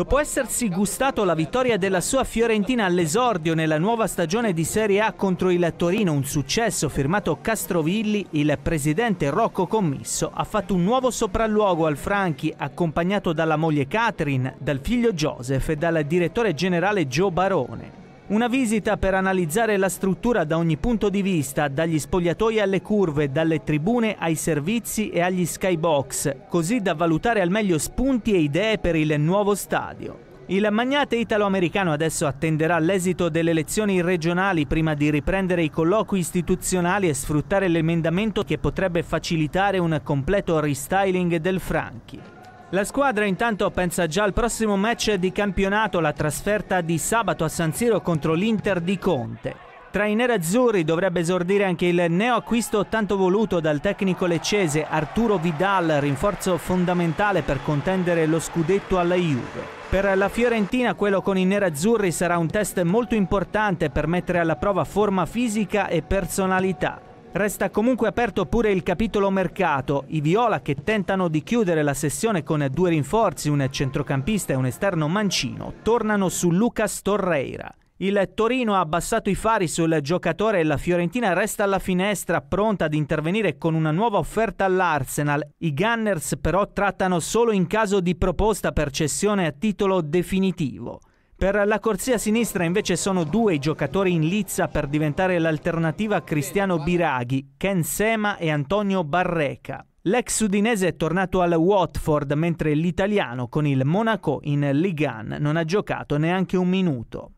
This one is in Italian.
Dopo essersi gustato la vittoria della sua Fiorentina all'esordio nella nuova stagione di Serie A contro il Torino, un successo firmato Castrovilli, il presidente Rocco Commisso ha fatto un nuovo sopralluogo al Franchi, accompagnato dalla moglie Catherine, dal figlio Joseph e dal direttore generale Joe Barone. Una visita per analizzare la struttura da ogni punto di vista, dagli spogliatoi alle curve, dalle tribune ai servizi e agli skybox, così da valutare al meglio spunti e idee per il nuovo stadio. Il magnate italo-americano adesso attenderà l'esito delle elezioni regionali prima di riprendere i colloqui istituzionali e sfruttare l'emendamento che potrebbe facilitare un completo restyling del Franchi. La squadra intanto pensa già al prossimo match di campionato, la trasferta di sabato a San Siro contro l'Inter di Conte. Tra i nerazzurri dovrebbe esordire anche il neoacquisto tanto voluto dal tecnico leccese Arturo Vidal, rinforzo fondamentale per contendere lo scudetto alla Juve. Per la Fiorentina quello con i nerazzurri sarà un test molto importante per mettere alla prova forma fisica e personalità. Resta comunque aperto pure il capitolo mercato. I Viola che tentano di chiudere la sessione con due rinforzi, un centrocampista e un esterno mancino, tornano su Lucas Torreira. Il Torino ha abbassato i fari sul giocatore e la Fiorentina resta alla finestra, pronta ad intervenire con una nuova offerta all'Arsenal. I Gunners però trattano solo in caso di proposta per cessione a titolo definitivo. Per la corsia sinistra invece sono due i giocatori in lizza per diventare l'alternativa Cristiano Biraghi, Ken Sema e Antonio Barreca. L'ex sudinese è tornato al Watford, mentre l'italiano con il Monaco in Ligue 1 non ha giocato neanche un minuto.